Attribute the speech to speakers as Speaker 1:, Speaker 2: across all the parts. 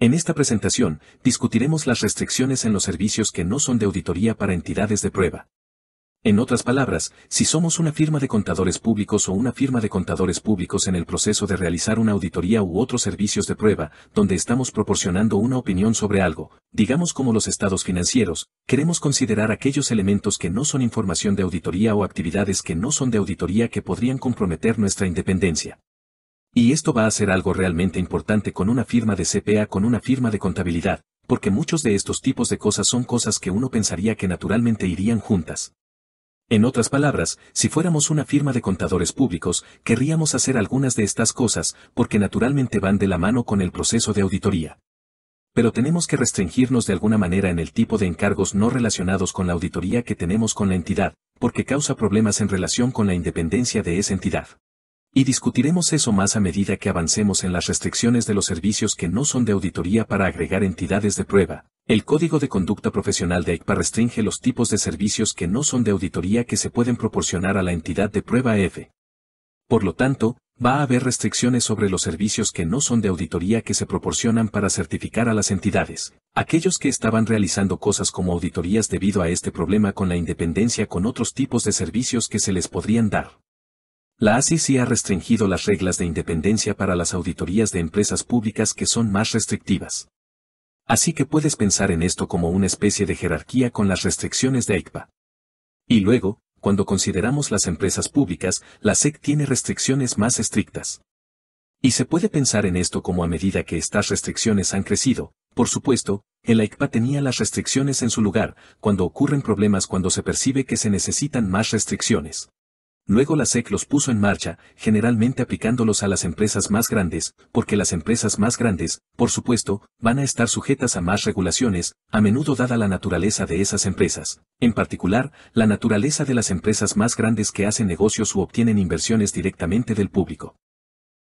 Speaker 1: En esta presentación, discutiremos las restricciones en los servicios que no son de auditoría para entidades de prueba. En otras palabras, si somos una firma de contadores públicos o una firma de contadores públicos en el proceso de realizar una auditoría u otros servicios de prueba, donde estamos proporcionando una opinión sobre algo, digamos como los estados financieros, queremos considerar aquellos elementos que no son información de auditoría o actividades que no son de auditoría que podrían comprometer nuestra independencia. Y esto va a ser algo realmente importante con una firma de CPA con una firma de contabilidad, porque muchos de estos tipos de cosas son cosas que uno pensaría que naturalmente irían juntas. En otras palabras, si fuéramos una firma de contadores públicos, querríamos hacer algunas de estas cosas, porque naturalmente van de la mano con el proceso de auditoría. Pero tenemos que restringirnos de alguna manera en el tipo de encargos no relacionados con la auditoría que tenemos con la entidad, porque causa problemas en relación con la independencia de esa entidad. Y discutiremos eso más a medida que avancemos en las restricciones de los servicios que no son de auditoría para agregar entidades de prueba. El Código de Conducta Profesional de ECPA restringe los tipos de servicios que no son de auditoría que se pueden proporcionar a la entidad de prueba F. Por lo tanto, va a haber restricciones sobre los servicios que no son de auditoría que se proporcionan para certificar a las entidades. Aquellos que estaban realizando cosas como auditorías debido a este problema con la independencia con otros tipos de servicios que se les podrían dar. La ACC ha restringido las reglas de independencia para las auditorías de empresas públicas que son más restrictivas. Así que puedes pensar en esto como una especie de jerarquía con las restricciones de AICPA. Y luego, cuando consideramos las empresas públicas, la SEC tiene restricciones más estrictas. Y se puede pensar en esto como a medida que estas restricciones han crecido, por supuesto, el AICPA tenía las restricciones en su lugar, cuando ocurren problemas cuando se percibe que se necesitan más restricciones. Luego la SEC los puso en marcha, generalmente aplicándolos a las empresas más grandes, porque las empresas más grandes, por supuesto, van a estar sujetas a más regulaciones, a menudo dada la naturaleza de esas empresas. En particular, la naturaleza de las empresas más grandes que hacen negocios u obtienen inversiones directamente del público.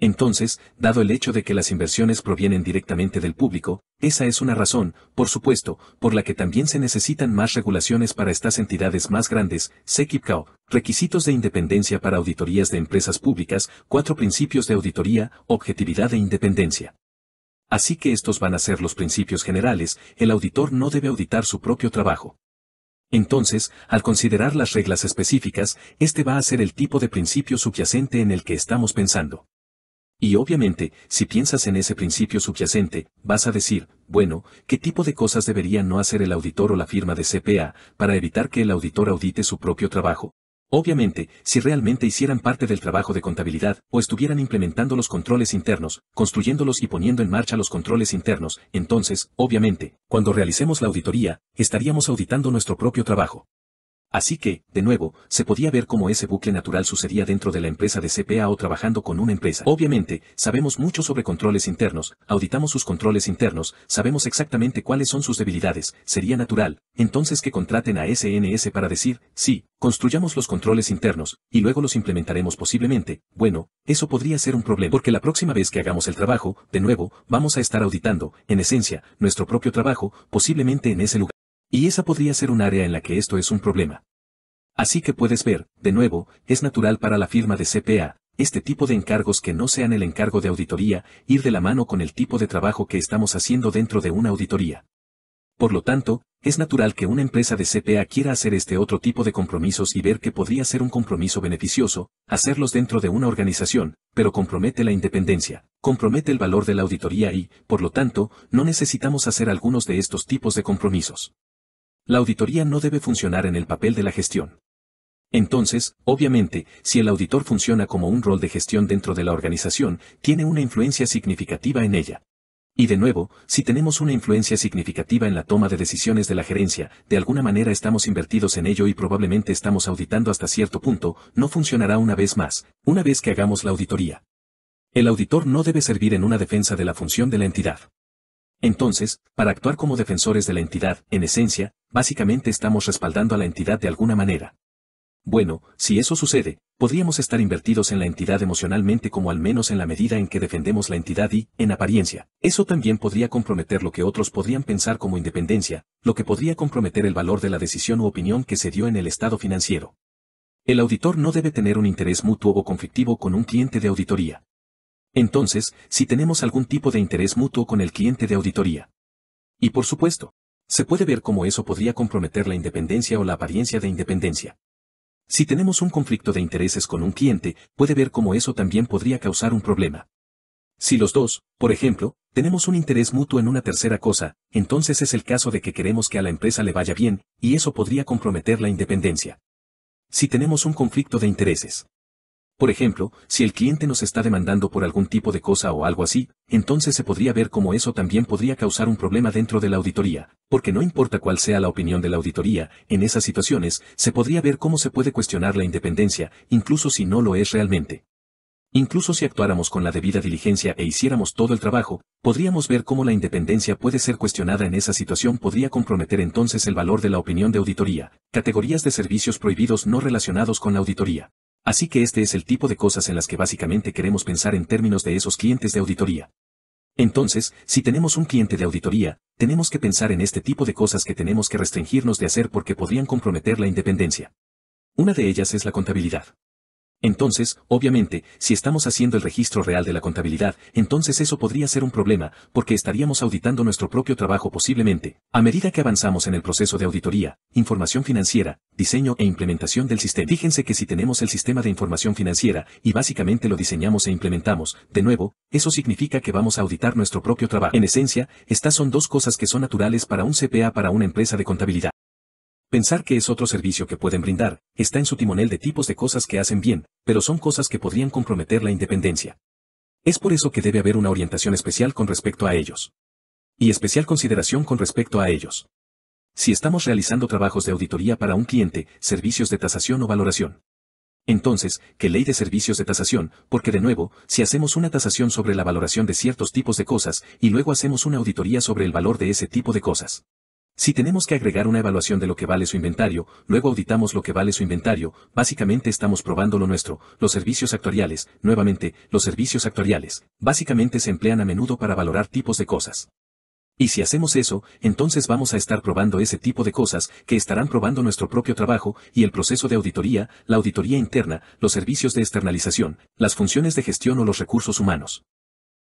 Speaker 1: Entonces, dado el hecho de que las inversiones provienen directamente del público, esa es una razón, por supuesto, por la que también se necesitan más regulaciones para estas entidades más grandes, SECIPCAO, requisitos de independencia para auditorías de empresas públicas, cuatro principios de auditoría, objetividad e independencia. Así que estos van a ser los principios generales, el auditor no debe auditar su propio trabajo. Entonces, al considerar las reglas específicas, este va a ser el tipo de principio subyacente en el que estamos pensando. Y obviamente, si piensas en ese principio subyacente, vas a decir, bueno, ¿qué tipo de cosas deberían no hacer el auditor o la firma de CPA para evitar que el auditor audite su propio trabajo? Obviamente, si realmente hicieran parte del trabajo de contabilidad o estuvieran implementando los controles internos, construyéndolos y poniendo en marcha los controles internos, entonces, obviamente, cuando realicemos la auditoría, estaríamos auditando nuestro propio trabajo. Así que, de nuevo, se podía ver cómo ese bucle natural sucedía dentro de la empresa de CPA o trabajando con una empresa. Obviamente, sabemos mucho sobre controles internos, auditamos sus controles internos, sabemos exactamente cuáles son sus debilidades, sería natural, entonces que contraten a SNS para decir, sí, construyamos los controles internos, y luego los implementaremos posiblemente, bueno, eso podría ser un problema, porque la próxima vez que hagamos el trabajo, de nuevo, vamos a estar auditando, en esencia, nuestro propio trabajo, posiblemente en ese lugar. Y esa podría ser un área en la que esto es un problema. Así que puedes ver, de nuevo, es natural para la firma de CPA, este tipo de encargos que no sean el encargo de auditoría, ir de la mano con el tipo de trabajo que estamos haciendo dentro de una auditoría. Por lo tanto, es natural que una empresa de CPA quiera hacer este otro tipo de compromisos y ver que podría ser un compromiso beneficioso, hacerlos dentro de una organización, pero compromete la independencia, compromete el valor de la auditoría y, por lo tanto, no necesitamos hacer algunos de estos tipos de compromisos. La auditoría no debe funcionar en el papel de la gestión. Entonces, obviamente, si el auditor funciona como un rol de gestión dentro de la organización, tiene una influencia significativa en ella. Y de nuevo, si tenemos una influencia significativa en la toma de decisiones de la gerencia, de alguna manera estamos invertidos en ello y probablemente estamos auditando hasta cierto punto, no funcionará una vez más, una vez que hagamos la auditoría. El auditor no debe servir en una defensa de la función de la entidad. Entonces, para actuar como defensores de la entidad, en esencia, básicamente estamos respaldando a la entidad de alguna manera. Bueno, si eso sucede, podríamos estar invertidos en la entidad emocionalmente como al menos en la medida en que defendemos la entidad y, en apariencia, eso también podría comprometer lo que otros podrían pensar como independencia, lo que podría comprometer el valor de la decisión u opinión que se dio en el estado financiero. El auditor no debe tener un interés mutuo o conflictivo con un cliente de auditoría. Entonces, si tenemos algún tipo de interés mutuo con el cliente de auditoría. Y por supuesto, se puede ver cómo eso podría comprometer la independencia o la apariencia de independencia. Si tenemos un conflicto de intereses con un cliente, puede ver cómo eso también podría causar un problema. Si los dos, por ejemplo, tenemos un interés mutuo en una tercera cosa, entonces es el caso de que queremos que a la empresa le vaya bien, y eso podría comprometer la independencia. Si tenemos un conflicto de intereses. Por ejemplo, si el cliente nos está demandando por algún tipo de cosa o algo así, entonces se podría ver cómo eso también podría causar un problema dentro de la auditoría, porque no importa cuál sea la opinión de la auditoría, en esas situaciones, se podría ver cómo se puede cuestionar la independencia, incluso si no lo es realmente. Incluso si actuáramos con la debida diligencia e hiciéramos todo el trabajo, podríamos ver cómo la independencia puede ser cuestionada en esa situación podría comprometer entonces el valor de la opinión de auditoría, categorías de servicios prohibidos no relacionados con la auditoría. Así que este es el tipo de cosas en las que básicamente queremos pensar en términos de esos clientes de auditoría. Entonces, si tenemos un cliente de auditoría, tenemos que pensar en este tipo de cosas que tenemos que restringirnos de hacer porque podrían comprometer la independencia. Una de ellas es la contabilidad. Entonces, obviamente, si estamos haciendo el registro real de la contabilidad, entonces eso podría ser un problema, porque estaríamos auditando nuestro propio trabajo posiblemente. A medida que avanzamos en el proceso de auditoría, información financiera, diseño e implementación del sistema. Fíjense que si tenemos el sistema de información financiera y básicamente lo diseñamos e implementamos, de nuevo, eso significa que vamos a auditar nuestro propio trabajo. En esencia, estas son dos cosas que son naturales para un CPA para una empresa de contabilidad. Pensar que es otro servicio que pueden brindar, está en su timonel de tipos de cosas que hacen bien, pero son cosas que podrían comprometer la independencia. Es por eso que debe haber una orientación especial con respecto a ellos. Y especial consideración con respecto a ellos si estamos realizando trabajos de auditoría para un cliente, servicios de tasación o valoración. Entonces, ¿qué ley de servicios de tasación? Porque de nuevo, si hacemos una tasación sobre la valoración de ciertos tipos de cosas y luego hacemos una auditoría sobre el valor de ese tipo de cosas. Si tenemos que agregar una evaluación de lo que vale su inventario, luego auditamos lo que vale su inventario, básicamente estamos probando lo nuestro, los servicios actuariales, nuevamente, los servicios actuariales, básicamente se emplean a menudo para valorar tipos de cosas. Y si hacemos eso, entonces vamos a estar probando ese tipo de cosas que estarán probando nuestro propio trabajo y el proceso de auditoría, la auditoría interna, los servicios de externalización, las funciones de gestión o los recursos humanos.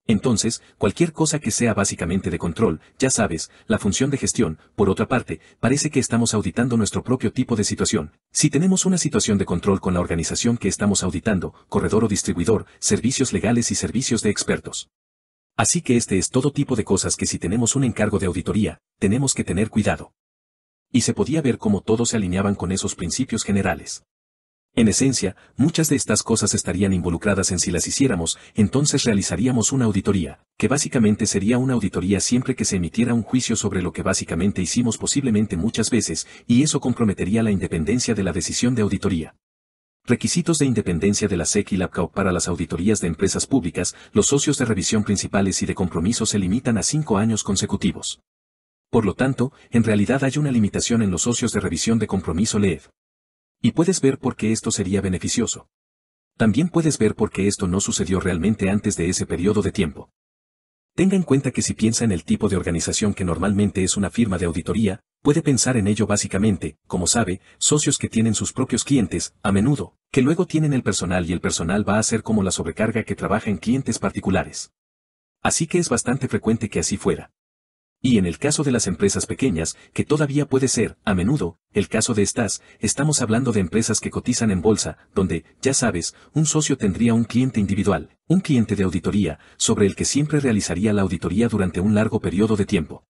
Speaker 1: Entonces, cualquier cosa que sea básicamente de control, ya sabes, la función de gestión, por otra parte, parece que estamos auditando nuestro propio tipo de situación. Si tenemos una situación de control con la organización que estamos auditando, corredor o distribuidor, servicios legales y servicios de expertos. Así que este es todo tipo de cosas que si tenemos un encargo de auditoría, tenemos que tener cuidado. Y se podía ver cómo todos se alineaban con esos principios generales. En esencia, muchas de estas cosas estarían involucradas en si las hiciéramos, entonces realizaríamos una auditoría, que básicamente sería una auditoría siempre que se emitiera un juicio sobre lo que básicamente hicimos posiblemente muchas veces, y eso comprometería la independencia de la decisión de auditoría. Requisitos de independencia de la SEC y la para las auditorías de empresas públicas, los socios de revisión principales y de compromiso se limitan a cinco años consecutivos. Por lo tanto, en realidad hay una limitación en los socios de revisión de compromiso LEED. Y puedes ver por qué esto sería beneficioso. También puedes ver por qué esto no sucedió realmente antes de ese periodo de tiempo. Tenga en cuenta que si piensa en el tipo de organización que normalmente es una firma de auditoría, puede pensar en ello básicamente, como sabe, socios que tienen sus propios clientes, a menudo, que luego tienen el personal y el personal va a ser como la sobrecarga que trabaja en clientes particulares. Así que es bastante frecuente que así fuera. Y en el caso de las empresas pequeñas, que todavía puede ser, a menudo, el caso de estas, estamos hablando de empresas que cotizan en bolsa, donde, ya sabes, un socio tendría un cliente individual, un cliente de auditoría, sobre el que siempre realizaría la auditoría durante un largo periodo de tiempo.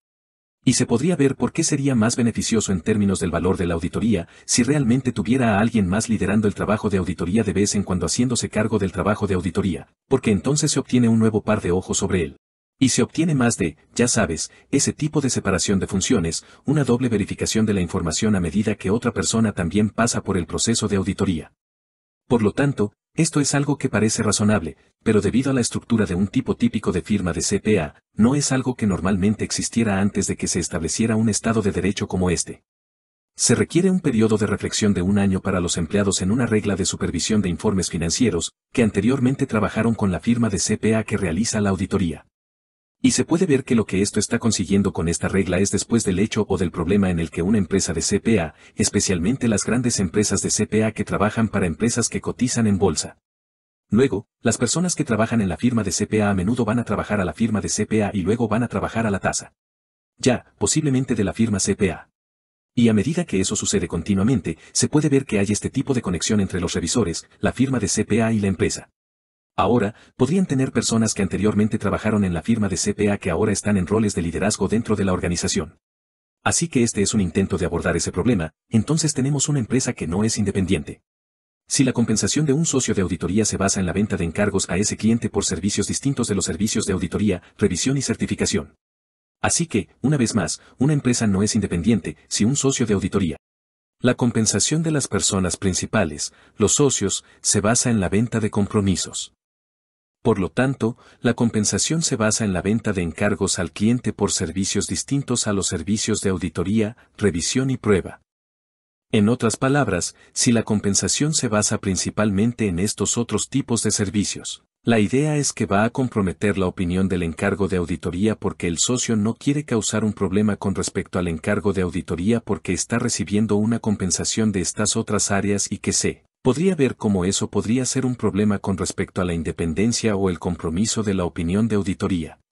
Speaker 1: Y se podría ver por qué sería más beneficioso en términos del valor de la auditoría si realmente tuviera a alguien más liderando el trabajo de auditoría de vez en cuando haciéndose cargo del trabajo de auditoría, porque entonces se obtiene un nuevo par de ojos sobre él. Y se obtiene más de, ya sabes, ese tipo de separación de funciones, una doble verificación de la información a medida que otra persona también pasa por el proceso de auditoría. Por lo tanto, esto es algo que parece razonable, pero debido a la estructura de un tipo típico de firma de CPA, no es algo que normalmente existiera antes de que se estableciera un Estado de Derecho como este. Se requiere un periodo de reflexión de un año para los empleados en una regla de supervisión de informes financieros, que anteriormente trabajaron con la firma de CPA que realiza la auditoría. Y se puede ver que lo que esto está consiguiendo con esta regla es después del hecho o del problema en el que una empresa de CPA, especialmente las grandes empresas de CPA que trabajan para empresas que cotizan en bolsa. Luego, las personas que trabajan en la firma de CPA a menudo van a trabajar a la firma de CPA y luego van a trabajar a la tasa. Ya, posiblemente de la firma CPA. Y a medida que eso sucede continuamente, se puede ver que hay este tipo de conexión entre los revisores, la firma de CPA y la empresa. Ahora, podrían tener personas que anteriormente trabajaron en la firma de CPA que ahora están en roles de liderazgo dentro de la organización. Así que este es un intento de abordar ese problema, entonces tenemos una empresa que no es independiente. Si la compensación de un socio de auditoría se basa en la venta de encargos a ese cliente por servicios distintos de los servicios de auditoría, revisión y certificación. Así que, una vez más, una empresa no es independiente si un socio de auditoría. La compensación de las personas principales, los socios, se basa en la venta de compromisos. Por lo tanto, la compensación se basa en la venta de encargos al cliente por servicios distintos a los servicios de auditoría, revisión y prueba. En otras palabras, si la compensación se basa principalmente en estos otros tipos de servicios, la idea es que va a comprometer la opinión del encargo de auditoría porque el socio no quiere causar un problema con respecto al encargo de auditoría porque está recibiendo una compensación de estas otras áreas y que se podría ver cómo eso podría ser un problema con respecto a la independencia o el compromiso de la opinión de auditoría.